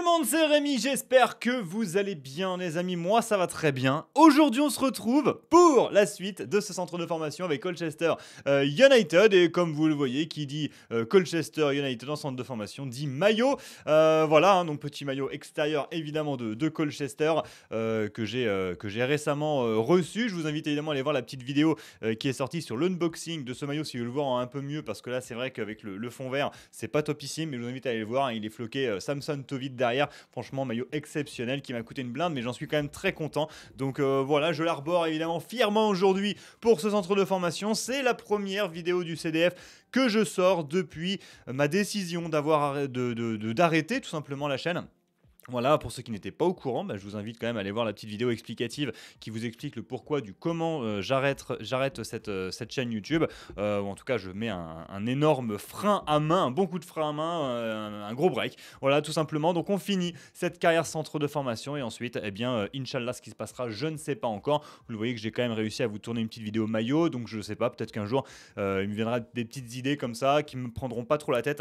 le monde, c'est Rémi, j'espère que vous allez bien les amis, moi ça va très bien. Aujourd'hui on se retrouve pour la suite de ce centre de formation avec Colchester euh, United et comme vous le voyez qui dit euh, Colchester United en centre de formation dit maillot. Euh, voilà, hein, donc petit maillot extérieur évidemment de, Colchester que j'ai récemment reçu. Je vous invite évidemment à aller voir la petite vidéo qui est sortie sur l'unboxing de ce maillot si vous le voir un peu mieux parce que là c'est vrai qu'avec le, fond vert c'est pas topissime mais je vous invite à aller le voir, hein. il est floqué Samson Tovid derrière Franchement, maillot exceptionnel qui m'a coûté une blinde, mais j'en suis quand même très content. Donc euh, voilà, je l'arbore évidemment fièrement aujourd'hui pour ce centre de formation. C'est la première vidéo du CDF que je sors depuis ma décision d'avoir d'arrêter de, tout simplement la chaîne. Voilà, pour ceux qui n'étaient pas au courant, bah, je vous invite quand même à aller voir la petite vidéo explicative qui vous explique le pourquoi du comment euh, j'arrête, euh, cette, chaîne YouTube. Euh, ou en tout cas, je mets un, énorme frein à main, un bon coup de frein à main, un, gros break. Voilà, tout simplement. Donc, on finit cette carrière centre de formation et ensuite, eh bien, Inch'Allah, ce qui se passera, je ne sais pas encore. Vous le voyez que j'ai quand même réussi à vous tourner une petite vidéo maillot, donc je ne sais pas, peut-être qu'un jour, il me viendra des petites idées comme ça qui me prendront pas trop la tête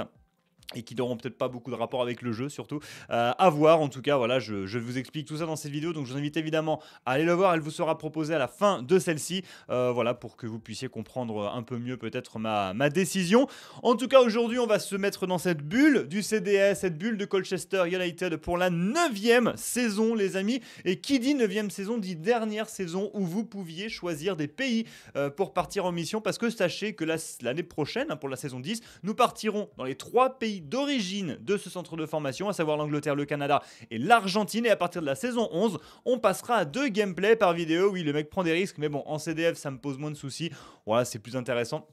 et qui n'auront peut-être pas beaucoup de rapport avec le jeu surtout. Euh, à voir, en tout cas, voilà, je, vous explique tout ça dans cette vidéo, donc je vous invite évidemment à aller le voir, elle vous sera proposée à la fin de celle-ci, euh, voilà, pour que vous puissiez comprendre un peu mieux peut-être ma, décision. En tout cas, aujourd'hui, on va se mettre dans cette bulle du CDS, cette bulle de Colchester United pour la 9 saison, les amis, et qui dit 9 saison dit dernière saison où vous pouviez choisir des pays euh, pour partir en mission, parce que sachez que l'année prochaine, hein, pour la saison 10, nous partirons dans les trois pays d'origine de ce centre de formation, à savoir l'Angleterre, le Canada et l'Argentine. Et à partir de la saison 11, on passera à deux gameplays par vidéo. Oui, le mec prend des risques, mais bon, en CDF, ça me pose moins de soucis. Voilà, c'est plus intéressant.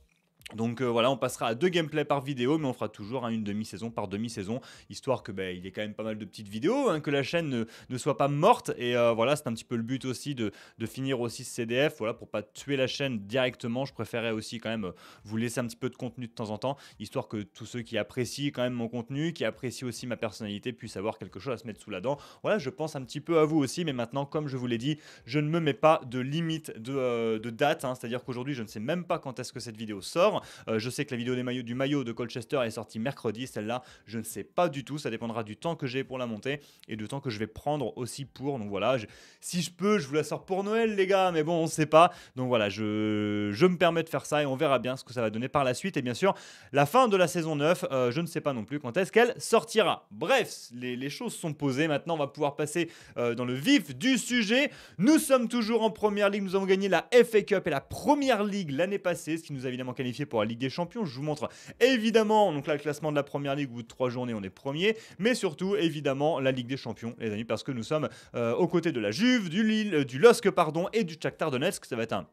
Donc euh, voilà, on passera à deux gameplays par vidéo, mais on fera toujours hein, une demi-saison par demi-saison, histoire que ben, il y ait quand même pas mal de petites vidéos, hein, que la chaîne ne, soit pas morte. Et euh, voilà, c'est un petit peu le but aussi de, finir aussi ce CDF, voilà, pour pas tuer la chaîne directement. Je préférais aussi quand même euh, vous laisser un petit peu de contenu de temps en temps, histoire que tous ceux qui apprécient quand même mon contenu, qui apprécient aussi ma personnalité, puissent avoir quelque chose à se mettre sous la dent. Voilà, je pense un petit peu à vous aussi, mais maintenant, comme je vous l'ai dit, je ne me mets pas de limite de, date, hein. c'est-à-dire qu'aujourd'hui, je ne sais même pas quand est-ce que cette vidéo sort. Euh, je sais que la vidéo des maillots, du maillot de Colchester est sortie mercredi. Celle-là, je ne sais pas du tout. Ça dépendra du temps que j'ai pour la monter et du temps que je vais prendre aussi pour. Donc voilà, si je peux, je vous la sors pour Noël, les gars. Mais bon, on ne sait pas. Donc voilà, je, me permets de faire ça et on verra bien ce que ça va donner par la suite. Et bien sûr, la fin de la saison 9, euh, je ne sais pas non plus quand est-ce qu'elle sortira. Bref, les, choses sont posées. Maintenant, on va pouvoir passer euh, dans le vif du sujet. Nous sommes toujours en première ligue. Nous avons gagné la FA Cup et la première ligue l'année passée, ce qui nous a évidemment qualifié pour la Ligue des Champions. Je vous montre évidemment, donc là, le classement de la première ligue, au de trois journées, on est premier, mais surtout, évidemment, la Ligue des Champions, les amis, parce que nous sommes euh, aux côtés de la Juve, du Lille, euh, du LOSC, pardon, et du Shakhtar Donetsk. Ça va être un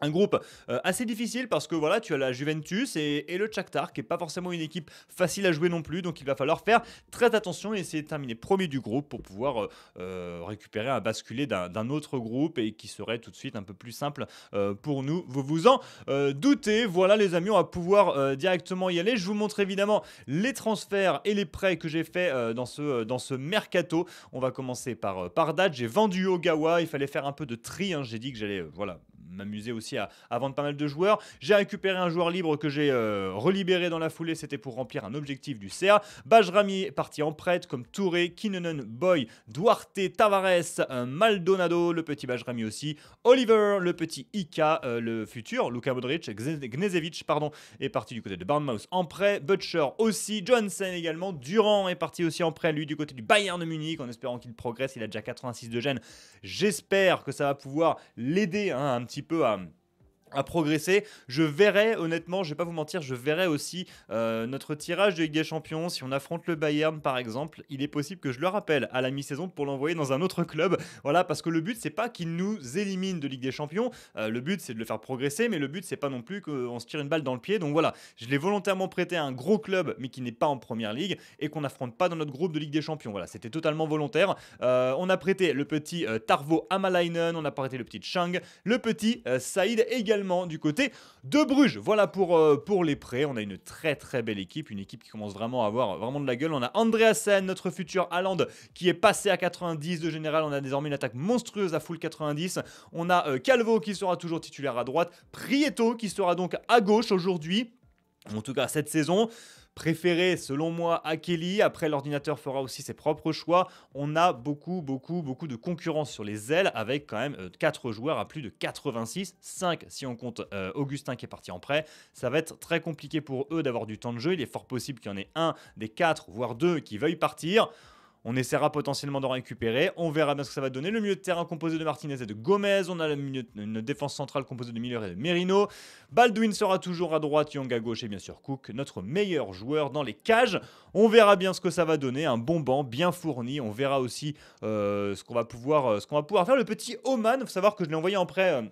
un groupe euh, assez difficile parce que voilà, tu as la Juventus et, le Shakhtar qui n'est pas forcément une équipe facile à jouer non plus, donc il va falloir faire très attention et essayer de terminer premier du groupe pour pouvoir euh, euh, récupérer un basculer d'un autre groupe et qui serait tout de suite un peu plus simple pour nous. Vous vous en doutez. Voilà les amis, on va pouvoir directement y aller. Je vous montre évidemment les transferts et les prêts que j'ai fait dans, ce, dans ce mercato. On va commencer par, par date. J'ai vendu Ogawa, il fallait faire un peu de tri. Hein. J'ai dit que j'allais voilà m'amuser aussi à, vendre pas mal de joueurs. J'ai récupéré un joueur libre que j'ai euh, relibéré dans la foulée, c'était pour remplir un objectif du CA. Bajrami est parti en prête, comme Touré, Kinnunen Boy, Duarte, Tavares, euh, Maldonado, le petit Bajrami aussi, Oliver, le petit Ika, euh, le futur, Luka Modric, Gnezevic, pardon, est parti du côté de Bournemouth en prêt, Butcher aussi, Johnson également, Durand est parti aussi en prêt, lui du côté du Bayern de Munich, en espérant qu'il progresse, il a déjà 86 de gêne. J'espère que ça va pouvoir l'aider hein, un petit petit peu à à progresser. Je verrai, honnêtement, je vais pas vous mentir, je verrai aussi euh, notre tirage de Ligue des Champions. Si on affronte le Bayern, par exemple, il est possible que je le rappelle à la mi-saison pour l'envoyer dans un autre club. Voilà, parce que le but, c'est pas qu'il nous élimine de Ligue des Champions. Euh, le but, c'est de le faire progresser, mais le but, c'est pas non plus qu'on se tire une balle dans le pied. Donc voilà, je l'ai volontairement prêté à un gros club, mais qui n'est pas en première ligue et qu'on affronte pas dans notre groupe de Ligue des Champions. Voilà, c'était totalement volontaire. Euh, on a prêté le petit Tarvo Amalainen, on a prêté le petit Chang, le petit Saïd également du côté de Bruges. Voilà pour, euh, pour les prêts. On a une très très belle équipe, une équipe qui commence vraiment à avoir vraiment de la gueule. On a Andreasen, notre futur Haaland, qui est passé à 90 de général. On a désormais une attaque monstrueuse à full 90. On a euh, Calvo qui sera toujours titulaire à droite. Prieto qui sera donc à gauche aujourd'hui. En tout cas cette saison préféré, selon moi, à Kelly. Après, l'ordinateur fera aussi ses propres choix. On a beaucoup, beaucoup, beaucoup de concurrence sur les ailes avec quand même 4 euh, joueurs à plus de 86, 5 si on compte euh, Augustin qui est parti en prêt. Ça va être très compliqué pour eux d'avoir du temps de jeu. Il est fort possible qu'il y en ait un des 4, voire deux qui veuillent partir. On essaiera potentiellement d'en récupérer. On verra bien ce que ça va donner. Le milieu de terrain composé de Martinez et de Gomez. On a une défense centrale composée de Miller et de Merino. Baldwin sera toujours à droite, Young à gauche et bien sûr Cook, notre meilleur joueur dans les cages. On verra bien ce que ça va donner. Un bon banc bien fourni. On verra aussi euh, ce qu'on va pouvoir, euh, va pouvoir faire. Le petit Oman, faut savoir que je l'ai envoyé en prêt. Euh,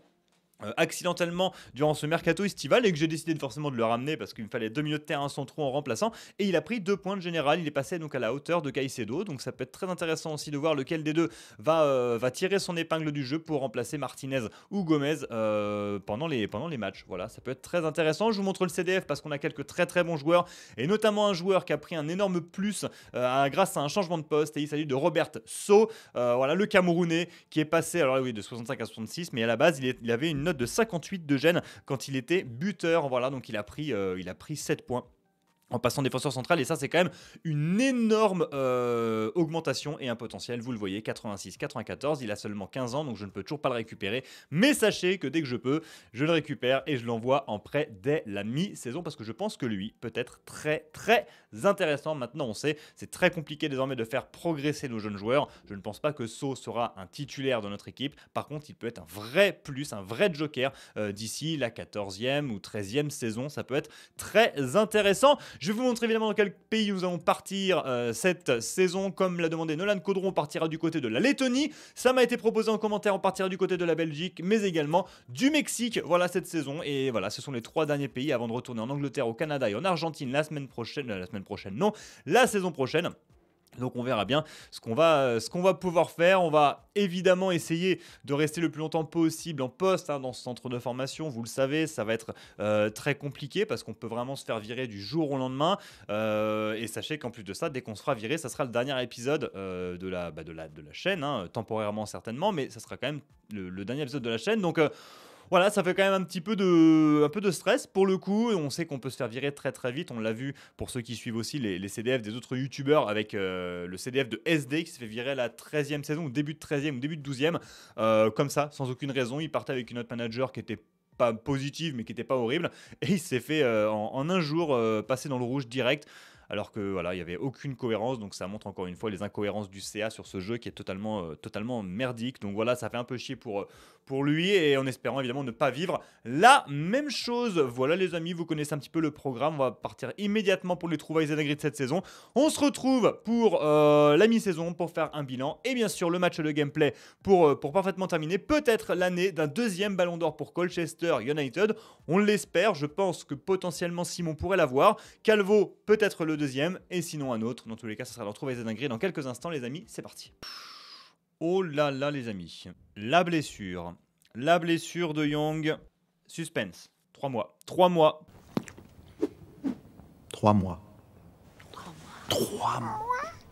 euh, accidentellement durant ce mercato estival et que j'ai décidé de forcément de le ramener parce qu'il me fallait deux minutes de terrain sans trou en remplaçant et il a pris deux points de général, il est passé donc à la hauteur de Caicedo donc ça peut être très intéressant aussi de voir lequel des deux va, euh, va tirer son épingle du jeu pour remplacer Martinez ou Gomez euh, pendant, les, pendant les matchs, voilà ça peut être très intéressant, je vous montre le CDF parce qu'on a quelques très très bons joueurs et notamment un joueur qui a pris un énorme plus grâce à un changement de poste et il s'agit de Robert So, voilà le Camerounais qui est passé alors oui de 65 à 66 mais à la base il, il avait une note de 58 de gêne quand il était buteur. Voilà, donc il a pris, euh, il a pris 7 points en passant défenseur central. Et ça, c'est quand même une énorme euh, augmentation et un potentiel. Vous le voyez, 86-94. Il a seulement 15 ans, donc je ne peux toujours pas le récupérer. Mais sachez que dès que je peux, je le récupère et je l'envoie en prêt dès la mi-saison parce que je pense que lui peut être très, très intéressant. Maintenant, on sait, c'est très compliqué désormais de faire progresser nos jeunes joueurs. Je ne pense pas que So sera un titulaire de notre équipe. Par contre, il peut être un vrai plus, un vrai joker euh, d'ici la 14e ou 13e saison. Ça peut être très intéressant. Je vais vous montrer évidemment dans quel pays nous allons partir euh, cette saison. Comme l'a demandé Nolan Caudron, on partira du côté de la Lettonie. Ça m'a été proposé en commentaire, on partira du côté de la Belgique, mais également du Mexique. Voilà cette saison. Et voilà, ce sont les trois derniers pays avant de retourner en Angleterre, au Canada et en Argentine la semaine prochaine. Euh, la semaine prochaine, non. La saison prochaine. Donc on verra bien ce qu'on va, ce va pouvoir faire. On va évidemment essayer de rester le plus longtemps possible en poste hein, dans ce centre de formation. Vous le savez, ça va être euh, très compliqué parce qu'on peut vraiment se faire virer du jour au lendemain. Euh, et sachez qu'en plus de ça, dès qu'on se fera virer, ça sera le dernier épisode euh, bah, de, la, de, la, chaîne, hein, temporairement certainement, mais ça sera quand même le, le dernier épisode de la chaîne. Donc voilà, ça fait quand même un petit peu de, stress pour le coup. On sait qu'on peut se faire virer très très vite. On l'a vu pour ceux qui suivent aussi les, CDF des autres youtubeurs avec euh, le CDF de SD qui se fait virer la 13e saison, au début de 13e, ou début de 12e, euh, comme ça, sans aucune raison. Il partait avec une autre manager qui était pas positive mais qui était pas horrible et il s'est fait euh, en, un jour passer dans le rouge direct alors que voilà, il n'y avait aucune cohérence. Donc ça montre encore une fois les incohérences du CA sur ce jeu qui est totalement, euh, totalement merdique. Donc voilà, ça fait un peu chier pour, euh, pour lui et en espérant évidemment ne pas vivre la même chose. Voilà les amis, vous connaissez un petit peu le programme. On va partir immédiatement pour les trouvailles Zenagri de cette saison. On se retrouve pour euh, la mi-saison pour faire un bilan et bien sûr le match de gameplay pour, pour parfaitement terminer. Peut-être l'année d'un deuxième ballon d'or pour Colchester United. On l'espère. Je pense que potentiellement Simon pourrait l'avoir. Calvo peut-être le et sinon un autre. Dans tous les cas, ça sera de retrouver les dingueries dans quelques instants, les amis. C'est parti. Oh là là, les amis. La blessure. La blessure de Young. Suspense. Trois mois. Trois mois. Trois mois. Trois mois.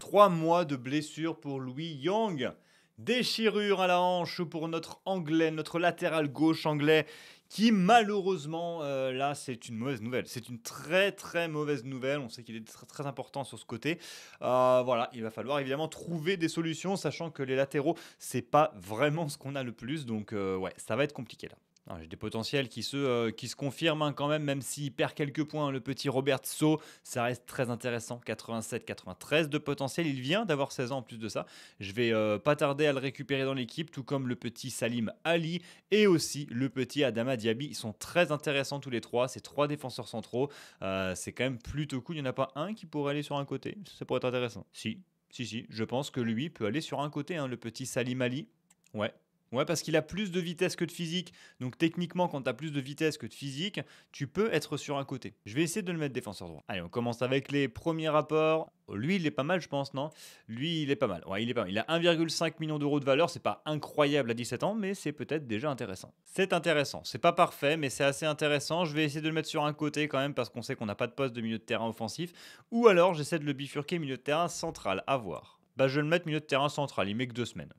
Trois mois de blessure pour Louis Young. Déchirure à la hanche pour notre anglais, notre latéral gauche anglais qui malheureusement, euh, là, c'est une mauvaise nouvelle. C'est une très très mauvaise nouvelle. On sait qu'il est très, très, important sur ce côté. Euh, voilà, il va falloir évidemment trouver des solutions, sachant que les latéraux, c'est pas vraiment ce qu'on a le plus. Donc, euh, ouais, ça va être compliqué là. Ah, j'ai des potentiels qui se, euh, qui se confirment hein, quand même, même s'il perd quelques points. Hein, le petit Robert So, ça reste très intéressant. 87-93 de potentiel. Il vient d'avoir 16 ans en plus de ça. Je vais euh, pas tarder à le récupérer dans l'équipe, tout comme le petit Salim Ali et aussi le petit Adama Diaby. Ils sont très intéressants tous les trois. Ces trois défenseurs centraux, euh, c'est quand même plutôt cool. Il n'y en a pas un qui pourrait aller sur un côté. Ça pourrait être intéressant. Si, si, si. Je pense que lui peut aller sur un côté, hein, le petit Salim Ali. Ouais, Ouais, parce qu'il a plus de vitesse que de physique. Donc techniquement, quand tu as plus de vitesse que de physique, tu peux être sur un côté. Je vais essayer de le mettre défenseur droit. Allez, on commence avec les premiers rapports. Oh, lui, il est pas mal, je pense, non Lui, il est pas mal. Ouais, il est pas mal. Il a 1,5 million d'euros de valeur. C'est pas incroyable à 17 ans, mais c'est peut-être déjà intéressant. C'est intéressant. C'est pas parfait, mais c'est assez intéressant. Je vais essayer de le mettre sur un côté quand même, parce qu'on sait qu'on n'a pas de poste de milieu de terrain offensif. Ou alors, j'essaie de le bifurquer milieu de terrain central. À voir. Bah, je vais le mettre milieu de terrain central. Il met que deux semaines.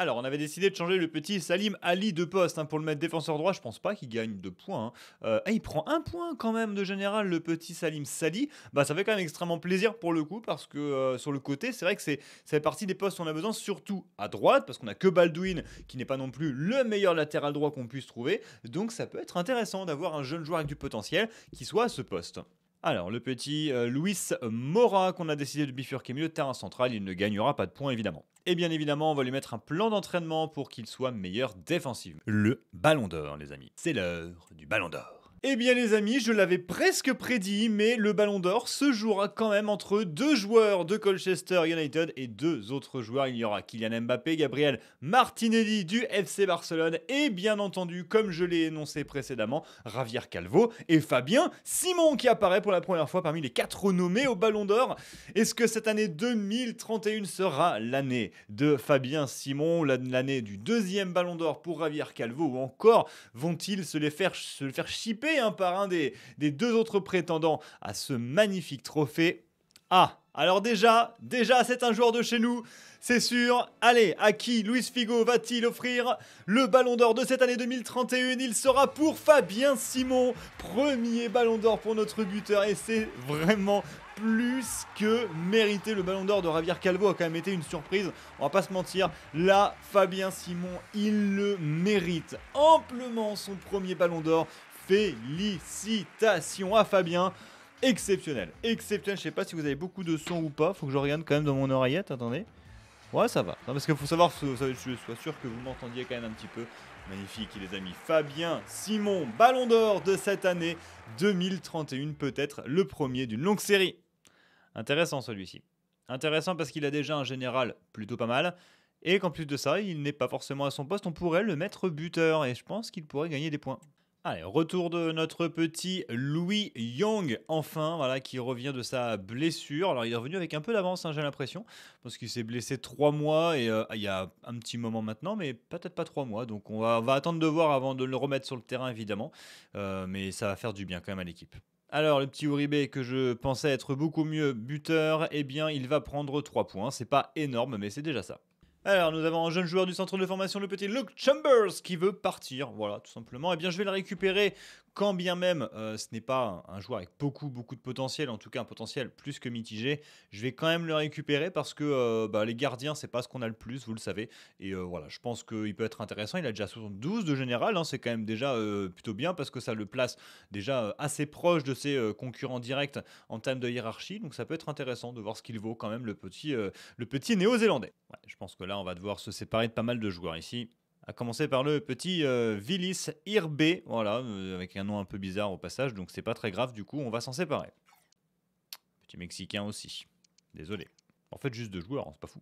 Alors, on avait décidé de changer le petit Salim Ali de poste hein, pour le mettre défenseur droit. Je pense pas qu'il gagne de points. Hein. Euh, eh, il prend un point quand même de général, le petit Salim Sali. Bah, ça fait quand même extrêmement plaisir pour le coup parce que euh, sur le côté, c'est vrai que c'est fait partie des postes où on a besoin, surtout à droite, parce qu'on a que Baldwin qui n'est pas non plus le meilleur latéral droit qu'on puisse trouver. Donc, ça peut être intéressant d'avoir un jeune joueur avec du potentiel qui soit à ce poste. Alors, le petit euh, Luis Mora qu'on a décidé de bifurquer milieu de terrain central, il ne gagnera pas de points évidemment. Et bien évidemment, on va lui mettre un plan d'entraînement pour qu'il soit meilleur défensivement. Le Ballon d'Or, les amis. C'est l'heure du Ballon d'Or. Eh bien les amis, je l'avais presque prédit, mais le ballon d'or se jouera quand même entre deux joueurs de Colchester United et deux autres joueurs. Il y aura Kylian Mbappé, Gabriel Martinelli du FC Barcelone et bien entendu, comme je l'ai énoncé précédemment, Javier Calvo et Fabien Simon qui apparaît pour la première fois parmi les quatre nommés au ballon d'or. Est-ce que cette année 2031 sera l'année de Fabien Simon, l'année du deuxième ballon d'or pour Javier Calvo ou encore vont-ils se les faire, se les faire chipper un hein, par un des, deux autres prétendants à ce magnifique trophée. Ah, alors déjà, déjà c'est un joueur de chez nous, c'est sûr. Allez, à qui Luis Figo va-t-il offrir le ballon d'or de cette année 2031 Il sera pour Fabien Simon, premier ballon d'or pour notre buteur et c'est vraiment plus que mérité. Le ballon d'or de Javier Calvo a quand même été une surprise, on va pas se mentir. Là, Fabien Simon, il le mérite amplement son premier ballon d'or. Félicitations à Fabien Exceptionnel, exceptionnel, je sais pas si vous avez beaucoup de son ou pas, faut que je regarde quand même dans mon oreillette, attendez. Ouais, ça va. Non, parce qu'il faut savoir, je sois sûr que vous m'entendiez quand même un petit peu. Magnifique, les amis. Fabien Simon, ballon d'or de cette année 2031, peut-être le premier d'une longue série. Intéressant celui-ci. Intéressant parce qu'il a déjà un général plutôt pas mal. Et qu'en plus de ça, il n'est pas forcément à son poste, on pourrait le mettre buteur. Et je pense qu'il pourrait gagner des points. Allez, retour de notre petit Louis Young, enfin, voilà, qui revient de sa blessure. Alors, il est revenu avec un peu d'avance, hein, j'ai l'impression, parce qu'il s'est blessé trois mois et euh, il y a un petit moment maintenant, mais peut-être pas trois mois. Donc, on va, attendre de voir avant de le remettre sur le terrain, évidemment. Euh, mais ça va faire du bien quand même à l'équipe. Alors, le petit Uribe que je pensais être beaucoup mieux buteur, eh bien, il va prendre trois points. C'est pas énorme, mais c'est déjà ça. Alors, nous avons un jeune joueur du centre de formation, le petit Luke Chambers, qui veut partir. Voilà, tout simplement. eh bien, je vais le récupérer quand bien même euh, ce n'est pas un joueur avec beaucoup beaucoup de potentiel, en tout cas un potentiel plus que mitigé, je vais quand même le récupérer parce que euh, bah, les gardiens c'est pas ce qu'on a le plus, vous le savez. Et euh, voilà, je pense qu'il peut être intéressant. Il a déjà 72 de général, hein, c'est quand même déjà plutôt bien parce que ça le place déjà assez proche de ses concurrents directs en termes de hiérarchie. Donc ça peut être intéressant de voir ce qu'il vaut quand même le petit le petit néo-zélandais. je pense que là on va devoir se séparer de pas mal de joueurs ici à commencer par le petit Vilis euh, Irbe, voilà, euh, avec un nom un peu bizarre au passage, donc c'est pas très grave du coup, on va s'en séparer. Petit Mexicain aussi, désolé. En fait, juste deux joueurs, hein, c'est pas fou.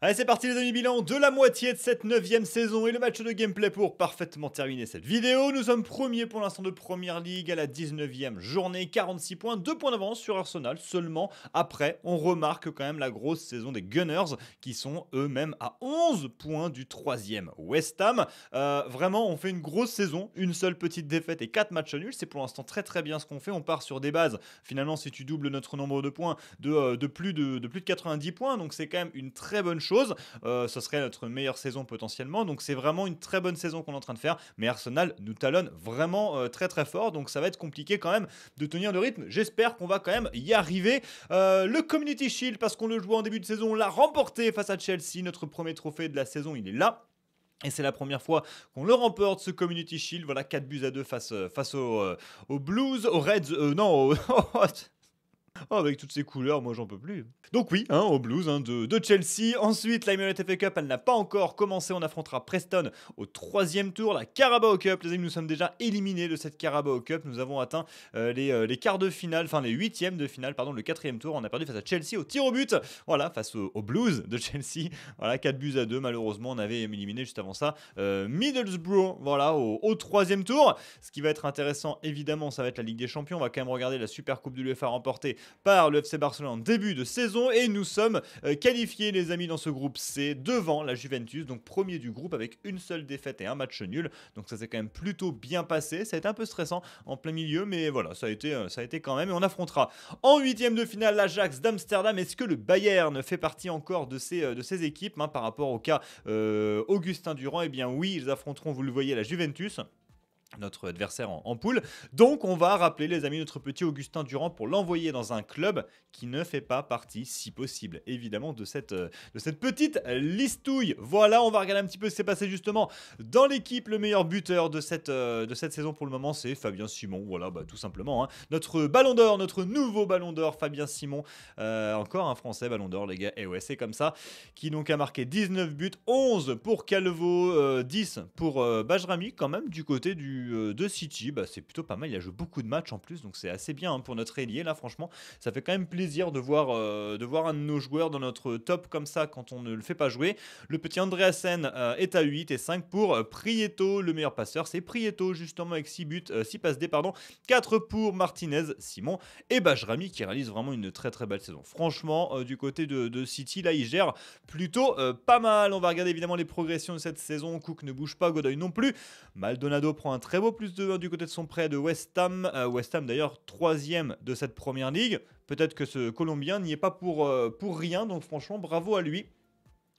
Allez, c'est parti les amis, bilan de la moitié de cette 9 saison et le match de gameplay pour parfaitement terminer cette vidéo. Nous sommes premiers pour l'instant de Première League à la 19e journée, 46 points, 2 points d'avance sur Arsenal seulement. Après, on remarque quand même la grosse saison des Gunners qui sont eux-mêmes à 11 points du 3e West Ham. Euh, vraiment, on fait une grosse saison, une seule petite défaite et 4 matchs nuls. C'est pour l'instant très très bien ce qu'on fait, on part sur des bases. Finalement, si tu doubles notre nombre de points de, euh, de, plus, de, de plus de 90 points, donc c'est quand même une très bonne chose choses. Euh, ce serait notre meilleure saison potentiellement. Donc c'est vraiment une très bonne saison qu'on est en train de faire. Mais Arsenal nous talonne vraiment euh, très très fort. Donc ça va être compliqué quand même de tenir le rythme. J'espère qu'on va quand même y arriver. Euh, le Community Shield, parce qu'on le joue en début de saison, on l'a remporté face à Chelsea. Notre premier trophée de la saison, il est là. Et c'est la première fois qu'on le remporte, ce Community Shield. Voilà, 4 buts à 2 face, face aux, Blues, aux Reds, non, Oh, avec toutes ces couleurs, moi j'en peux plus. Donc oui, hein, au blues hein, de, Chelsea. Ensuite, la FA Cup, elle n'a pas encore commencé. On affrontera Preston au troisième tour. La Carabao Cup, les amis, nous sommes déjà éliminés de cette Carabao Cup. Nous avons atteint euh, euh, les, quarts de finale, enfin les huitièmes de finale, pardon, le quatrième tour. On a perdu face à Chelsea au tir au but. Voilà, face au, blues de Chelsea. Voilà, 4 buts à 2. Malheureusement, on avait éliminé juste avant ça euh, Middlesbrough. Voilà, au, au troisième tour. Ce qui va être intéressant, évidemment, ça va être la Ligue des Champions. On va quand même regarder la Super Coupe de l'UEFA remportée par le FC Barcelone début de saison et nous sommes euh, qualifiés les amis dans ce groupe C devant la Juventus, donc premier du groupe avec une seule défaite et un match nul. Donc ça s'est quand même plutôt bien passé, ça a été un peu stressant en plein milieu mais voilà, ça a été, euh, ça a été quand même et on affrontera en huitième de finale l'Ajax d'Amsterdam. Est-ce que le Bayern fait partie encore de ces, euh, de ces équipes hein, par rapport au cas Augustin Durand et eh bien oui, ils affronteront, vous le voyez, la Juventus notre adversaire en, poule. Donc on va rappeler les amis notre petit Augustin Durand pour l'envoyer dans un club qui ne fait pas partie, si possible, évidemment, de cette, euh, de cette petite listouille. Voilà, on va regarder un petit peu ce qui s'est passé justement dans l'équipe. Le meilleur buteur de cette, euh, de cette saison pour le moment, c'est Fabien Simon. Voilà, bah, tout simplement. Hein. Notre ballon d'or, notre nouveau ballon d'or, Fabien Simon. Euh, encore un Français ballon d'or, les gars. Et ouais, c'est comme ça. Qui donc a marqué 19 buts, 11 pour Calvo, 10 pour Bajrami, quand même, du côté du euh, de City, bah, c'est plutôt pas mal. Il a joué beaucoup de matchs en plus, donc c'est assez bien hein, pour notre ailier. Là, franchement, ça fait quand même plaisir de voir, euh, de voir un de nos joueurs dans notre top comme ça quand on ne le fait pas jouer. Le petit Andreasen euh, est à 8 et 5 pour Prieto, le meilleur passeur. C'est Prieto, justement, avec 6 buts, 6 passes D, pardon. 4 pour Martinez, Simon et Bajrami qui réalise vraiment une très très belle saison. Franchement, du côté de, de, City, là, il gère plutôt pas mal. On va regarder évidemment les progressions de cette saison. Cook ne bouge pas, Godoy non plus. Maldonado prend un très beau plus 1 du côté de son prêt de West Ham. Euh, West Ham d'ailleurs troisième de cette première ligue. Peut-être que ce Colombien n'y est pas pour, euh, pour rien, donc franchement bravo à lui.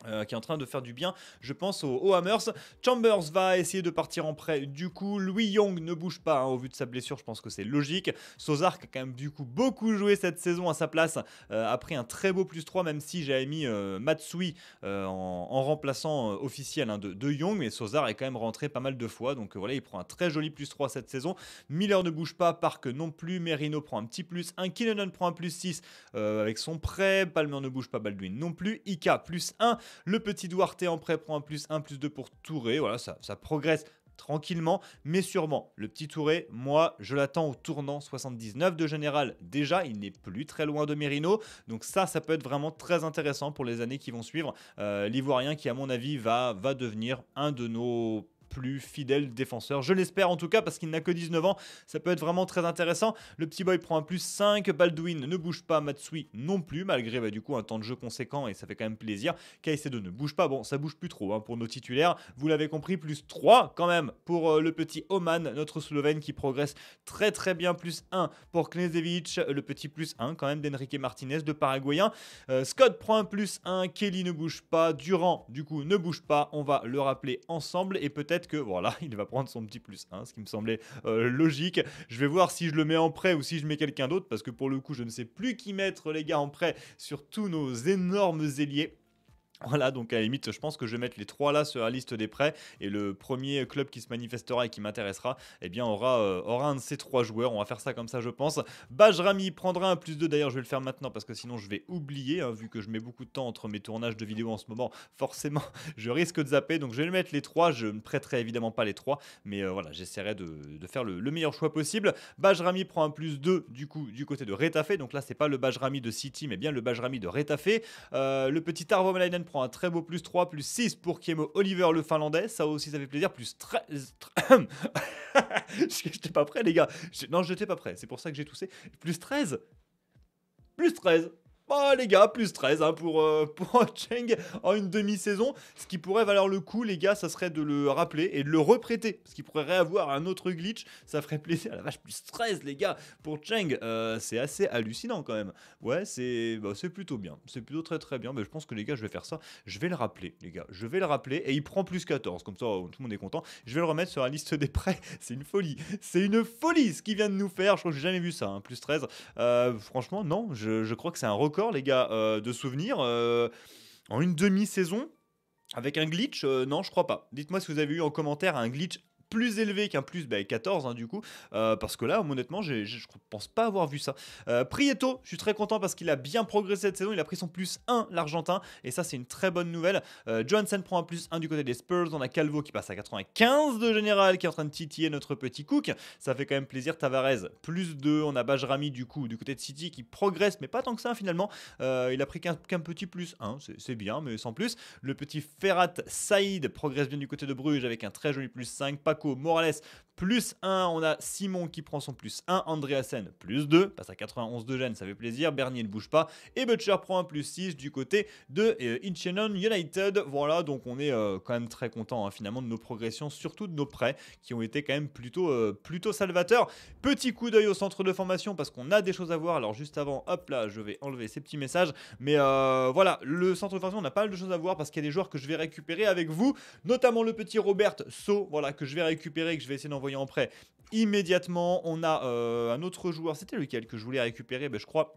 Euh, qui est en train de faire du bien, je pense, aux, aux, Hammers. Chambers va essayer de partir en prêt, du coup. Louis Young ne bouge pas hein, au vu de sa blessure, je pense que c'est logique. qui a quand même, du coup, beaucoup joué cette saison à sa place, euh, a pris un très beau plus 3, même si j'avais mis euh, Matsui en, remplaçant officiel hein, de, Young, mais Sozar est quand même rentré pas mal de fois, donc voilà, il prend un très joli plus 3 cette saison. Miller ne bouge pas, Park non plus, Merino prend un petit plus 1, Killenon prend un plus 6 avec son prêt, Palmer ne bouge pas, Baldwin non plus, Ika plus 1. Le petit Duarte en prêt prend un plus 1, plus 2 pour Touré. Voilà, ça, ça progresse tranquillement, mais sûrement. Le petit Touré, moi, je l'attends au tournant 79 de général. Déjà, il n'est plus très loin de Merino, donc ça, ça peut être vraiment très intéressant pour les années qui vont suivre. Euh, L'Ivoirien qui, à mon avis, va, va devenir un de nos plus fidèle défenseur. Je l'espère en tout cas parce qu'il n'a que 19 ans. Ça peut être vraiment très intéressant. Le petit boy prend un plus 5. Baldwin ne bouge pas. Matsui non plus, malgré bah, du coup un temps de jeu conséquent et ça fait quand même plaisir. KC2 ne bouge pas. Bon, ça bouge plus trop hein, pour nos titulaires. Vous l'avez compris, plus 3 quand même pour euh, le petit Oman, notre Slovène qui progresse très très bien. Plus 1 pour Knezevic, le petit plus 1 quand même d'Enrique Martinez, de Paraguayen. Euh, Scott prend un plus 1. Kelly ne bouge pas. Durant du coup, ne bouge pas. On va le rappeler ensemble et peut-être que voilà, il va prendre son petit plus ce qui me semblait euh, logique. Je vais voir si je le mets en prêt ou si je mets quelqu'un d'autre, parce que pour le coup, je ne sais plus qui mettre les gars en prêt sur tous nos énormes ailiers. Voilà, donc à la limite, je pense que je vais mettre les trois là sur la liste des prêts et le premier club qui se manifestera et qui m'intéressera, eh bien, aura, euh, aura un de ces trois joueurs. On va faire ça comme ça, je pense. Bajrami prendra un plus 2. D'ailleurs, je vais le faire maintenant parce que sinon, je vais oublier, hein, vu que je mets beaucoup de temps entre mes tournages de vidéos en ce moment. Forcément, je risque de zapper. Donc, je vais le mettre les trois. Je ne prêterai évidemment pas les trois, mais euh, voilà, j'essaierai de, faire le, meilleur choix possible. Bajrami prend un plus 2 du coup du côté de Rétafé. Donc là, c'est pas le Bajrami de City, mais bien le Bajrami de Rétafé. Euh, le petit Arvo Prends un très beau plus 3, plus 6 pour Kiemo Oliver le Finlandais. Ça aussi, ça fait plaisir. Plus 13. J'étais pas prêt, les gars. Non, j'étais pas prêt. C'est pour ça que j'ai toussé. Plus 13. Plus 13. Bah, les gars, plus 13 hein, pour, euh, Cheng en une demi-saison. Ce qui pourrait valoir le coup, les gars, ça serait de le rappeler et de le reprêter. ce qui pourrait réavoir un autre glitch. Ça ferait plaisir. À la vache, plus 13, les gars, pour Cheng. Euh, c'est assez hallucinant quand même. Ouais, c'est bah, plutôt bien. C'est plutôt très très bien. Mais bah, je pense que les gars, je vais faire ça. Je vais le rappeler, les gars. Je vais le rappeler. Et il prend plus 14. Comme ça, oh, tout le monde est content. Je vais le remettre sur la liste des prêts. C'est une folie. C'est une folie ce qu'il vient de nous faire. Je crois que j'ai jamais vu ça. Hein. Plus 13. Euh, franchement, non. Je, je crois que c'est un record les gars, euh, de souvenirs. Euh, en une demi-saison, avec un glitch, euh, non, je crois pas. Dites-moi si vous avez eu en commentaire un glitch plus élevé qu'un plus bah, 14 hein, du coup, euh, parce que là honnêtement je pense pas avoir vu ça. Euh, Prieto, je suis très content parce qu'il a bien progressé cette saison, il a pris son plus 1 l'Argentin, et ça c'est une très bonne nouvelle. Johnson euh, Johansen prend un plus 1 du côté des Spurs, on a Calvo qui passe à 95 de général, qui est en train de titiller notre petit Cook, ça fait quand même plaisir, Tavares plus 2, on a Bajrami du coup du côté de City qui progresse, mais pas tant que ça finalement, il a pris qu'un petit plus 1, c'est bien mais sans plus. Le petit Ferrat Saïd progresse bien du côté de Bruges avec un très joli plus 5, pas Morales plus 1, on a Simon qui prend son plus 1, Andreasen plus 2, passe à 91 de gêne, ça fait plaisir, Bernier ne bouge pas, et Butcher prend un plus 6 du côté de euh, United. Voilà, donc on est euh, quand même très content hein, finalement de nos progressions, surtout de nos prêts, qui ont été quand même plutôt, euh, plutôt salvateurs. Petit coup d'œil au centre de formation, parce qu'on a des choses à voir, alors juste avant, hop là, je vais enlever ces petits messages, mais euh, voilà, le centre de formation, on a pas mal de choses à voir, parce qu'il y a des joueurs que je vais récupérer avec vous, notamment le petit Robert So, voilà, que je vais récupérer, que je vais essayer d'envoyer en prêt. Immédiatement, on a euh, un autre joueur, c'était lequel que je voulais récupérer, mais ben, je crois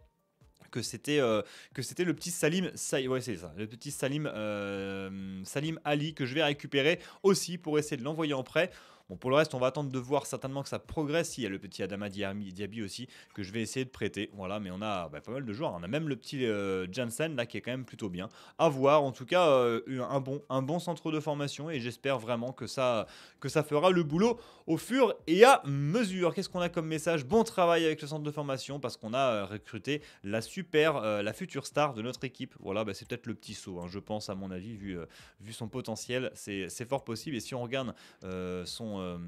que c'était euh, que c'était le petit Salim ça le petit Salim euh, Salim Ali que je vais récupérer aussi pour essayer de l'envoyer en prêt Bon, pour le reste, on va attendre de voir certainement que ça progresse. Il y a le petit Adama Diaby aussi que je vais essayer de prêter. Voilà, mais on a bah, pas mal de joueurs. On a même le petit euh, Jansen là qui est quand même plutôt bien. À voir, en tout cas, euh, un, bon, un bon centre de formation et j'espère vraiment que ça, que ça fera le boulot au fur et à mesure. Qu'est-ce qu'on a comme message Bon travail avec le centre de formation parce qu'on a euh, recruté la super, la future star de notre équipe. Voilà, bah, c'est peut-être le petit saut, hein, je pense, à mon avis, vu, vu son potentiel. C'est fort possible. Et si on regarde son euh,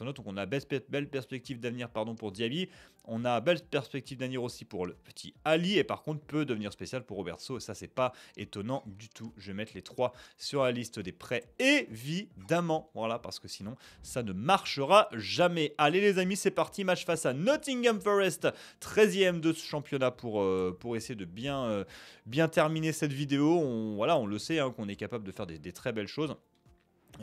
note Donc on a belle, belle perspective d'avenir pardon pour Diaby. On a belle perspective d'avenir aussi pour le petit Ali. Et par contre, peut devenir spécial pour Et Ça, c'est pas étonnant du tout. Je vais mettre les trois sur la liste des prêts, évidemment. Voilà, parce que sinon, ça ne marchera jamais. Allez, les amis, c'est parti. Match face à Nottingham Forest, 13e de ce championnat pour, euh, pour essayer de bien, euh, bien terminer cette vidéo. On, voilà, on le sait hein, qu'on est capable de faire des, très belles choses.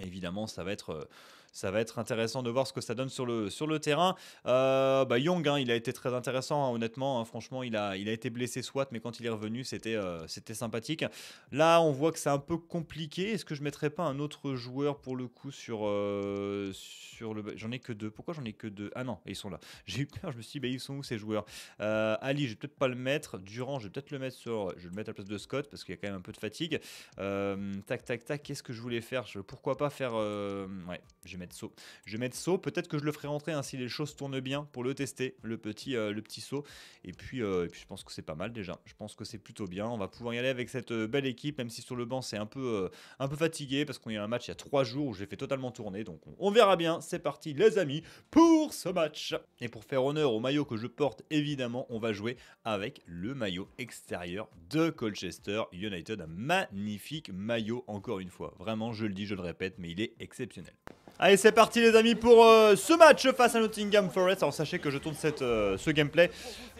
évidemment, ça va être. Ça va être intéressant de voir ce que ça donne sur le, sur le terrain. Euh, bah Young, hein, il a été très intéressant, hein, honnêtement. Hein. franchement, il a, il a été blessé, soit, mais quand il est revenu, c'était euh, c'était sympathique. Là, on voit que c'est un peu compliqué. Est-ce que je mettrais pas un autre joueur pour le coup sur, euh, sur le. J'en ai que deux. Pourquoi j'en ai que deux Ah non, ils sont là. J'ai eu peur, je me suis dit, bah, ils sont où ces joueurs Ali, je vais peut-être pas le mettre. Durant je vais peut-être le mettre sur. Je le mettre à la place de Scott parce qu'il y a quand même un peu de fatigue. tac, tac, tac. Qu'est-ce que je voulais faire je... Pourquoi pas faire. Ouais, je vais saut. Je vais mettre saut, peut-être que je le ferai rentrer ainsi hein, les choses tournent bien pour le tester, le petit, euh, le petit saut. Euh, et puis, je pense que c'est pas mal déjà. Je pense que c'est plutôt bien. On va pouvoir y aller avec cette euh, belle équipe, même si sur le banc c'est un peu, un peu fatigué parce qu'on y a un match il y a trois jours où j'ai fait totalement tourner. Donc on, on verra bien. C'est parti les amis pour ce match. Et pour faire honneur au maillot que je porte, évidemment, on va jouer avec le maillot extérieur de Colchester United. Un magnifique maillot encore une fois. Vraiment, je le dis, je le répète, mais il est exceptionnel. Allez, c'est parti les amis pour euh, ce match face à Nottingham Forest. Alors sachez que je tourne cette, euh, ce gameplay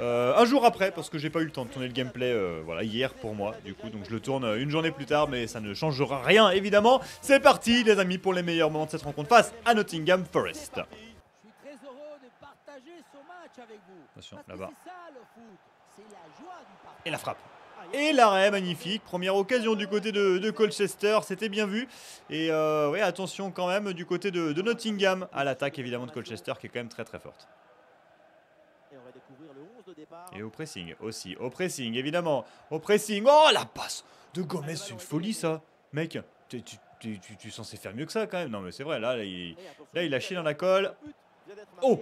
euh, un jour après parce que j'ai pas eu le temps de tourner le gameplay voilà, hier pour moi du coup. Donc je le tourne une journée plus tard mais ça ne changera rien évidemment. C'est parti les amis pour les meilleurs moments de cette rencontre face à Nottingham Forest. Attention là-bas. Et la frappe. Et l'arrêt magnifique, première occasion du côté de, Colchester, c'était bien vu. Et euh, ouais, attention quand même du côté de, Nottingham à l'attaque évidemment de Colchester qui est quand même très très forte. Et au pressing aussi, au pressing évidemment, au pressing. Oh la passe de Gomez, c'est une folie ça, mec. Tu, tu, es censé faire mieux que ça quand même. Non mais c'est vrai, là, là, il, là il a chié dans la colle. Oh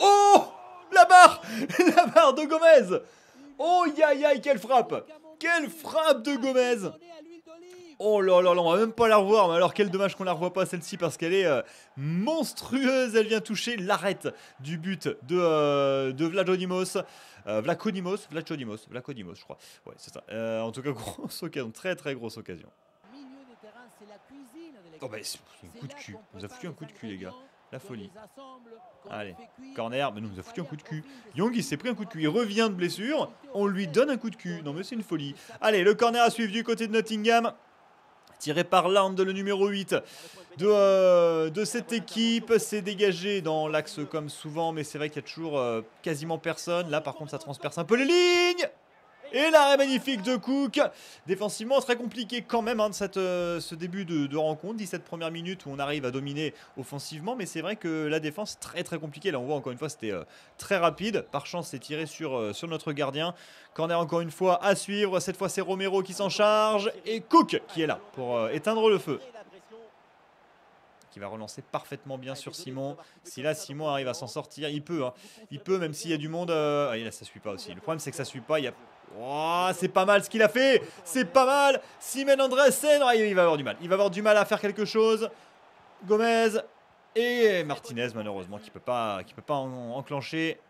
Oh La barre La barre de Gomez Oh, aïe, aïe, quelle frappe Quelle frappe de Gomez Oh là là là, on va même pas la revoir, mais alors quel dommage qu'on la revoie pas celle-ci parce qu'elle est euh, monstrueuse, elle vient toucher l'arête du but de, euh, de Vladonimos. Euh, je crois. Ouais, c'est ça. Euh, en tout cas, grosse occasion, très très grosse occasion. Oh bah, c'est un coup de cul, on avez a foutu un coup de cul les gars. La folie. Allez, corner, mais nous, nous a foutu un coup de cul. Young, il s'est pris un coup de cul. Il revient de blessure, on lui donne un coup de cul. Non, mais c'est une folie. Allez, le corner à suivre du côté de Nottingham. Tiré par de le numéro 8 euh, de, cette équipe. C'est dégagé dans l'axe comme souvent, mais c'est vrai qu'il y a toujours euh, quasiment personne. Là, par contre, ça transperce un peu les lignes. Et l'arrêt magnifique de Cook. Défensivement, très compliqué quand même hein, de cette, euh, ce début de, de, rencontre. 17 premières minutes où on arrive à dominer offensivement. Mais c'est vrai que la défense, très très compliquée. Là, on voit encore une fois, c'était euh, très rapide. Par chance, c'est tiré sur, euh, sur notre gardien. Corner encore une fois à suivre. Cette fois, c'est Romero qui s'en charge. Et Cook qui est là pour éteindre le feu qui va relancer parfaitement bien sur Simon. Si là Simon arrive à s'en sortir, il peut, hein. il peut même s'il y a du monde. Ah Ah, là, ça suit pas aussi. Le problème c'est que ça suit pas. Il y a Oh, c'est pas mal ce qu'il a fait C'est pas mal Simen Andresen Il va avoir du mal. Il va avoir du mal à faire quelque chose. Gomez et Martinez, malheureusement, qui ne peut pas, qui peut pas enclencher.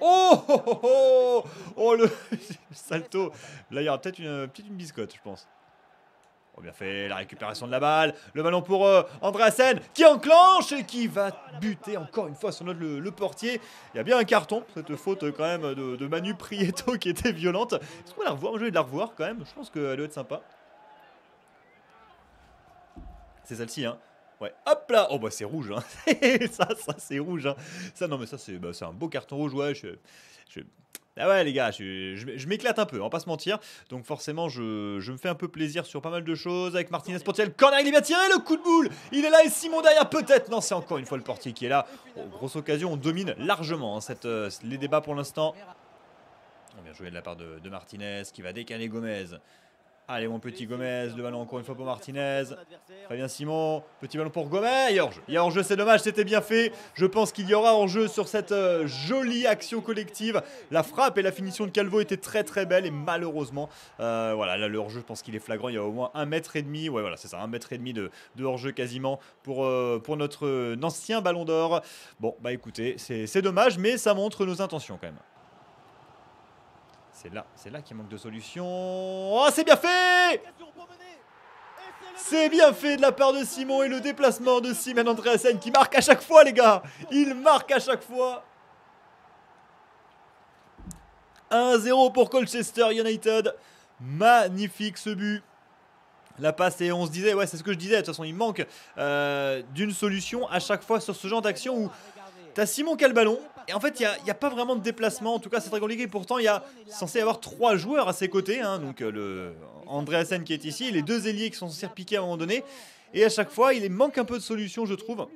Oh oh, oh, oh le salto Là, il y aura peut-être une, petite une biscotte, je pense. Oh bien fait, la récupération de la balle, le ballon pour euh, André qui enclenche et qui va buter encore une fois sur notre, le, portier. Il y a bien un carton, cette faute euh, quand même de, Manu Prieto qui était violente. Est-ce qu'on va la revoir Je vais la revoir quand même, je pense qu'elle doit être sympa. C'est celle-ci, hein. Ouais, hop là Oh bah c'est rouge, hein. ça, ça c'est rouge, hein. Ça non mais ça c'est bah, un beau carton rouge, ouais. je, ah ouais les gars, je, m'éclate un peu, on va pas se mentir. Donc forcément, je, me fais un peu plaisir sur pas mal de choses avec Martinez Portiel. Corner, il est bien tiré, le coup de boule Il est là et Simon derrière, peut-être Non, c'est encore une fois le portier qui est là. Oh, grosse occasion, on domine largement hein, euh, les débats pour l'instant. Bien joué de la part de Martinez qui va décaler Gomez. Allez, mon petit Gomez, le ballon encore une fois pour Martinez. très bien Simon, petit ballon pour Gomez. Il y a hors-jeu. Il y a c'est dommage, c'était bien fait. Je pense qu'il y aura hors-jeu sur cette euh, jolie action collective. La frappe et la finition de Calvo étaient très très belles et malheureusement, euh, voilà, là, le hors-jeu, je pense qu'il est flagrant. Il y a au moins un mètre et demi. Ouais, voilà, c'est ça, un mètre et demi de, de hors-jeu quasiment pour, euh, pour notre ancien ballon d'or. Bon, bah écoutez, c'est dommage, mais ça montre nos intentions quand même. C'est là, c'est là qu'il manque de solution. Oh, c'est bien fait C'est bien fait de la part de Simon et le déplacement de Simon scène qui marque à chaque fois, les gars Il marque à chaque fois 1-0 pour Colchester United. Magnifique ce but. La passe et on se disait, ouais c'est ce que je disais, de toute façon il manque euh, d'une solution à chaque fois sur ce genre d'action où T'as Simon qui Et en fait, il n'y a, pas vraiment de déplacement. En tout cas, c'est très compliqué. Et pourtant, il y a censé avoir trois joueurs à ses côtés. Hein. donc, euh, le André Hassan qui est ici. Les deux ailiers qui sont censés piquer à un moment donné. Et à chaque fois, il manque un peu de solution, je trouve.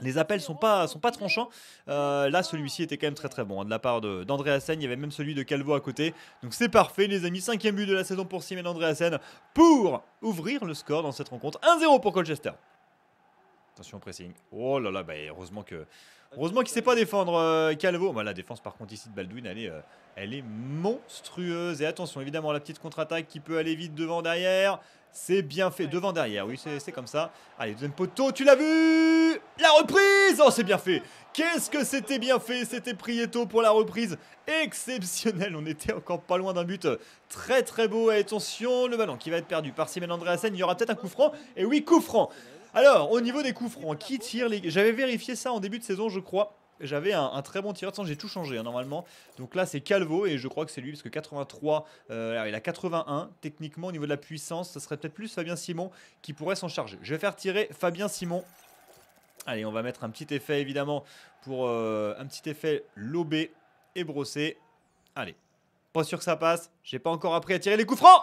Les appels sont pas, sont pas tranchants. Euh, là, celui-ci était quand même très très bon. Hein, de la part d'André Hassan, il y avait même celui de Calvo à côté. Donc c'est parfait, les amis. Cinquième but de la saison pour Simon André Hassan pour ouvrir le score dans cette rencontre. 1-0 pour Colchester. Attention pressing. Oh là là, bah, heureusement que heureusement qu'il sait pas défendre euh, Calvo. Bah, la défense par contre ici de Baldwin, elle est, euh, elle est monstrueuse. Et attention évidemment la petite contre-attaque qui peut aller vite devant derrière. C'est bien fait devant derrière. Oui, c'est comme ça. Allez, deuxième poteau, tu l'as vu La reprise Oh, c'est bien fait. Qu'est-ce que c'était bien fait C'était Prieto pour la reprise. Exceptionnel. On était encore pas loin d'un but euh, très très beau. attention, le ballon qui va être perdu par Simon Andreasen. Il y aura peut-être un coup franc. Et oui, coup franc. Alors, au niveau des coups francs, qui tire les... J'avais vérifié ça en début de saison, je crois. J'avais un, très bon tireur. J'ai tout changé hein, normalement. Donc là, c'est Calvo et je crois que c'est lui parce que 83, euh, alors il a 81. Techniquement, au niveau de la puissance, ça serait peut-être plus Fabien Simon qui pourrait s'en charger. Je vais faire tirer Fabien Simon. Allez, on va mettre un petit effet évidemment pour euh, un petit effet lobé et brossé. Allez, pas sûr que ça passe. J'ai pas encore appris à tirer les coups francs.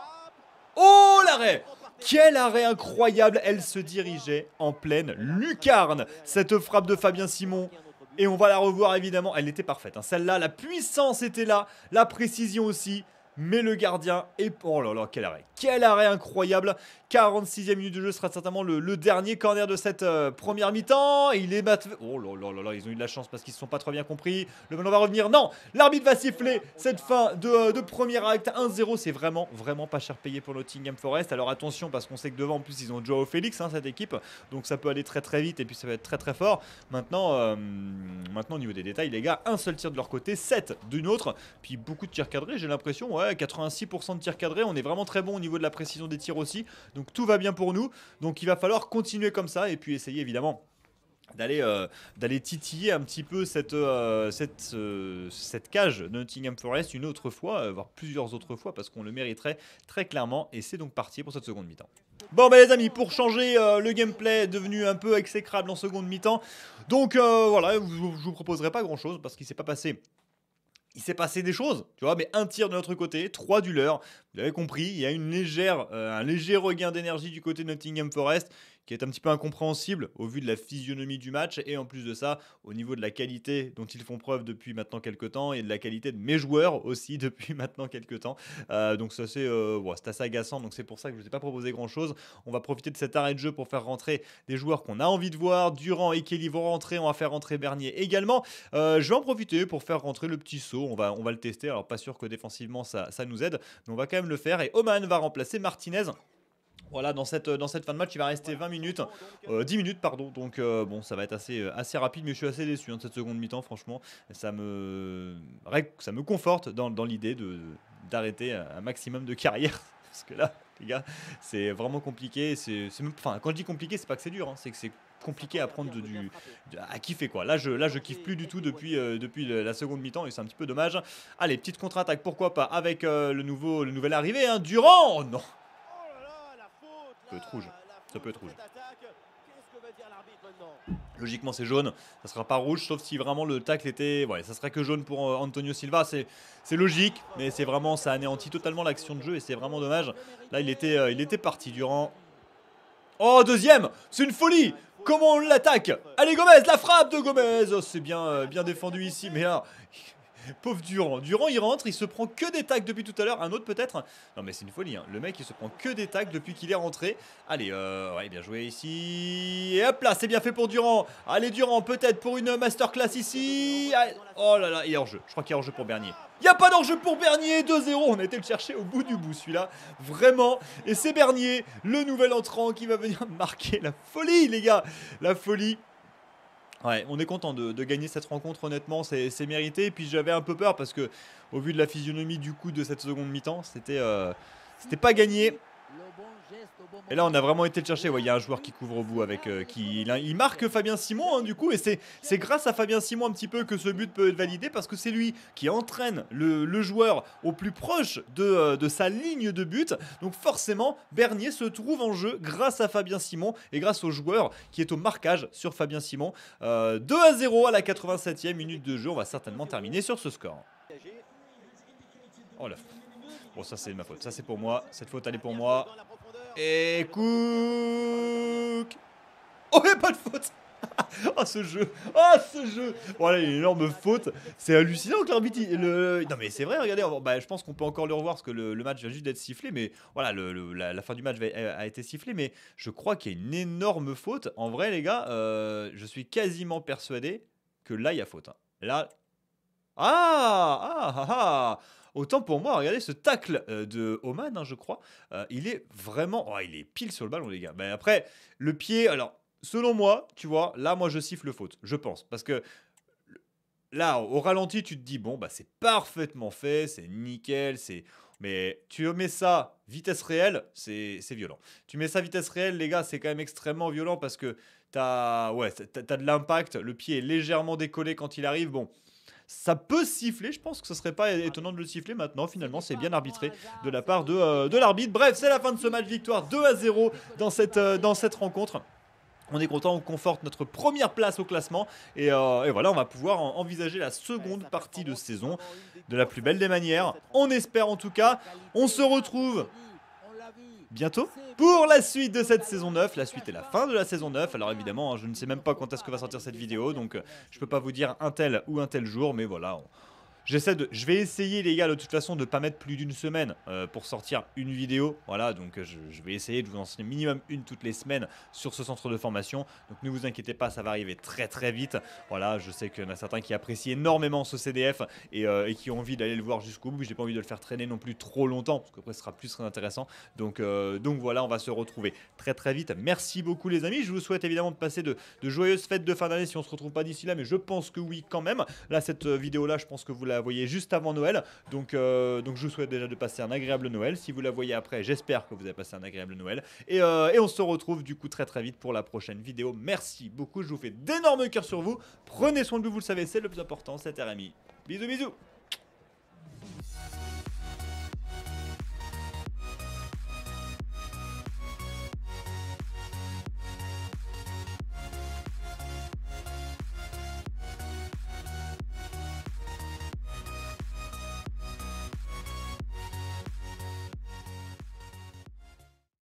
Oh l'arrêt quel arrêt incroyable Elle se dirigeait en pleine lucarne. Cette frappe de Fabien Simon et on va la revoir évidemment. Elle était parfaite. Hein. Celle-là, la puissance était là, la précision aussi mais le gardien est... Oh là là, quel arrêt Quel arrêt incroyable 46e minute de jeu sera certainement le, dernier corner de cette euh, première mi-temps. Il est battu... Oh là là là ils ont eu de la chance parce qu'ils ne se sont pas trop bien compris. Le ballon va revenir. Non L'arbitre va siffler cette fin de, euh, de premier acte. 1-0, c'est vraiment, vraiment pas cher payé pour Nottingham Forest. Alors attention, parce qu'on sait que devant, en plus, ils ont Joao Félix, hein, cette équipe. Donc ça peut aller très très vite et puis ça va être très très fort. Maintenant, euh, maintenant au niveau des détails, les gars, un seul tir de leur côté, 7 d'une autre. Puis beaucoup de tirs cadrés, j'ai l'impression, ouais 86% de tirs cadrés, on est vraiment très bon au niveau de la précision des tirs aussi, donc tout va bien pour nous, donc il va falloir continuer comme ça et puis essayer évidemment d'aller euh, d'aller titiller un petit peu cette euh, cette euh, cette cage de Nottingham Forest une autre fois voire plusieurs autres fois parce qu'on le mériterait très clairement et c'est donc parti pour cette seconde mi-temps. Bon ben les amis pour changer le gameplay devenu un peu exécrable en seconde mi-temps donc voilà je, je vous proposerai pas grand chose parce qu'il s'est pas passé il s'est passé des choses, tu vois, mais un tir de notre côté, trois du leur. Vous avez compris, il y a une légère, euh, un léger regain d'énergie du côté de Nottingham Forest qui est un petit peu incompréhensible au vu de la physionomie du match et en plus de ça, au niveau de la qualité dont ils font preuve depuis maintenant quelques temps et de la qualité de mes joueurs aussi depuis maintenant quelques temps. Euh, donc ça euh, c'est assez agaçant, donc c'est pour ça que je ne vous ai pas proposé grand-chose. On va profiter de cet arrêt de jeu pour faire rentrer des joueurs qu'on a envie de voir. Durant et Kelly vont rentrer, on va faire rentrer Bernier également. Euh, je vais en profiter pour faire rentrer le petit saut, on va, on va le tester. Alors pas sûr que défensivement ça, ça nous aide, mais on va quand même le faire. Et Oman va remplacer Martinez. Voilà, dans cette, dans cette fin de match, il va rester 20 minutes, 10 euh, minutes, pardon. Donc, euh, bon, ça va être assez, euh, assez rapide, mais je suis assez déçu hein, de cette seconde mi-temps, franchement. Ça me, ça me conforte dans, dans l'idée d'arrêter un maximum de carrière. Parce que là, les gars, c'est vraiment compliqué. C'est, enfin, quand je dis compliqué, c'est pas que c'est dur, hein. c'est que c'est compliqué à prendre de, du à kiffer quoi. Là je là je kiffe plus du tout depuis depuis la seconde mi-temps et c'est un petit peu dommage. Allez, petite contre-attaque pourquoi pas avec le nouveau le nouvel arrivé hein, Durand. non, peut être rouge. Ça peut être rouge. Logiquement, c'est jaune. Ça sera pas rouge, sauf si vraiment le tacle était. Ouais, ça serait que jaune pour euh, Antonio Silva. C'est logique, mais c'est vraiment ça anéantit totalement l'action de jeu et c'est vraiment dommage. Là, il était, euh, il était parti durant. Oh, deuxième C'est une folie Comment on l'attaque Allez, Gomez, la frappe de Gomez oh, C'est bien, euh, bien défendu ici, mais là. Pauvre Durand. Durand, il rentre, il se prend que des tacles depuis tout à l'heure. Un autre peut-être Non, mais c'est une folie. Hein. Le mec, il se prend que des tacles depuis qu'il est rentré. Allez, euh, ouais, bien joué ici. Et hop là, c'est bien fait pour Durand. Allez, Durand, peut-être pour une masterclass ici. Oh là là, il est hors jeu. Je crois qu'il est hors jeu pour Bernier. Il n'y a pas d'enjeu pour Bernier 2-0, on a été le chercher au bout du bout celui-là, vraiment. Et c'est Bernier, le nouvel entrant qui va venir marquer la folie les gars, la folie Ouais, on est content de, gagner cette rencontre, honnêtement, c'est mérité. Et puis j'avais un peu peur parce que, au vu de la physionomie du coup de cette seconde mi-temps, c'était euh, pas gagné. Et là, on a vraiment été le chercher. Il y a un joueur qui couvre au bout avec euh, qui il, il, marque Fabien Simon hein, du coup, et c'est grâce à Fabien Simon un petit peu que ce but peut être validé parce que c'est lui qui entraîne le, joueur au plus proche de, euh, de, sa ligne de but. Donc forcément, Bernier se trouve en jeu grâce à Fabien Simon et grâce au joueur qui est au marquage sur Fabien Simon. 2 euh, à 0 à la 87e minute de jeu. On va certainement terminer sur ce score. Oh là. Bon, ça c'est ma faute. Ça c'est pour moi. Cette faute elle est pour moi. Et Oh, il pas de faute Oh ce jeu Oh ce jeu Voilà, une énorme faute. C'est hallucinant que l'arbitre... Le... Non mais c'est vrai, regardez, bah, je pense qu'on peut encore le revoir parce que le, match vient juste d'être sifflé, mais voilà, la, fin du match euh, a été sifflée, mais je crois qu'il y a une énorme faute. En vrai les gars, euh, je suis quasiment persuadé que là il y a faute. Hein. Là... Ah Ah Ah, ah Autant pour moi, regardez ce tacle euh, de Oman, hein, je crois. Euh, il est vraiment. Oh, il est pile sur le ballon, les gars. Mais après, le pied. Alors, selon moi, tu vois, là, moi, je siffle le faute. Je pense. Parce que là, au ralenti, tu te dis, bon, bah, c'est parfaitement fait, c'est nickel, c'est. Mais tu mets ça vitesse réelle, c'est violent. Tu mets ça vitesse réelle, les gars, c'est quand même extrêmement violent parce que t'as ouais, as de l'impact, le pied est légèrement décollé quand il arrive. Bon, ça peut siffler, je pense que ce serait pas étonnant de le siffler maintenant. Finalement, c'est bien arbitré de la part de, euh, de l'arbitre. Bref, c'est la fin de ce match, victoire 2 à 0 dans cette, euh, dans cette rencontre. On est content, on conforte notre première place au classement. Et, euh, et voilà, on va pouvoir envisager la seconde partie de saison de la plus belle des manières. On espère en tout cas. On se retrouve bientôt pour la suite de cette saison 9. La suite est la fin de la saison 9. Alors évidemment, hein, je ne sais même pas quand est-ce que va sortir cette vidéo, donc euh, je peux pas vous dire un tel ou un tel jour, mais voilà. J'essaie de, je vais essayer les gars de toute façon de pas mettre plus d'une semaine euh, pour sortir une vidéo. Voilà, donc euh, je, vais essayer de vous enseigner minimum une toutes les semaines sur ce centre de formation. Donc ne vous inquiétez pas, ça va arriver très très vite. Voilà, je sais qu'il y en a certains qui apprécient énormément ce CDF euh, et, qui ont envie d'aller le voir jusqu'au bout. J'ai pas envie de le faire traîner non plus trop longtemps parce qu'après ce sera plus très intéressant. Donc donc voilà, on va se retrouver très très vite. Merci beaucoup les amis. Je vous souhaite évidemment de passer de, joyeuses fêtes de fin d'année si on se retrouve pas d'ici là, mais je pense que oui quand même. Là cette vidéo là, je pense que vous la voyez juste avant Noël. Donc, euh, donc je vous souhaite déjà de passer un agréable Noël. Si vous la voyez après, j'espère que vous avez passé un agréable Noël. Et, euh, et, on se retrouve du coup très très vite pour la prochaine vidéo. Merci beaucoup, je vous fais d'énormes cœurs sur vous. Prenez soin de vous, vous le savez, c'est le plus important, C'est Rémi. Bisous bisous